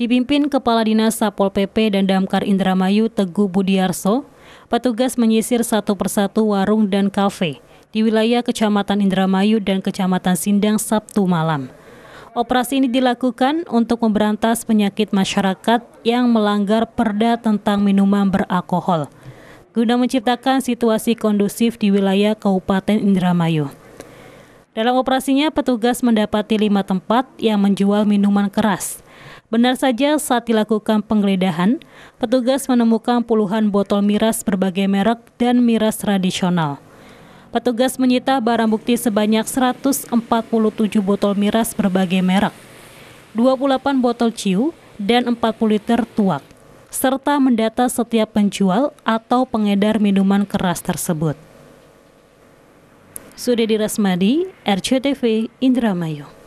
Dipimpin Kepala Dinas Sapol PP dan Damkar Indramayu Teguh Budiarso, petugas menyisir satu persatu warung dan kafe di wilayah Kecamatan Indramayu dan Kecamatan Sindang Sabtu malam. Operasi ini dilakukan untuk memberantas penyakit masyarakat yang melanggar perda tentang minuman beralkohol, guna menciptakan situasi kondusif di wilayah Kabupaten Indramayu. Dalam operasinya, petugas mendapati lima tempat yang menjual minuman keras. Benar saja, saat dilakukan penggeledahan, petugas menemukan puluhan botol miras berbagai merek dan miras tradisional. Petugas menyita barang bukti sebanyak 147 botol miras berbagai merek, 28 botol ciu, dan 40 liter tuak, serta mendata setiap penjual atau pengedar minuman keras tersebut. Sudedi Rasmadi, RCTV Indramayu.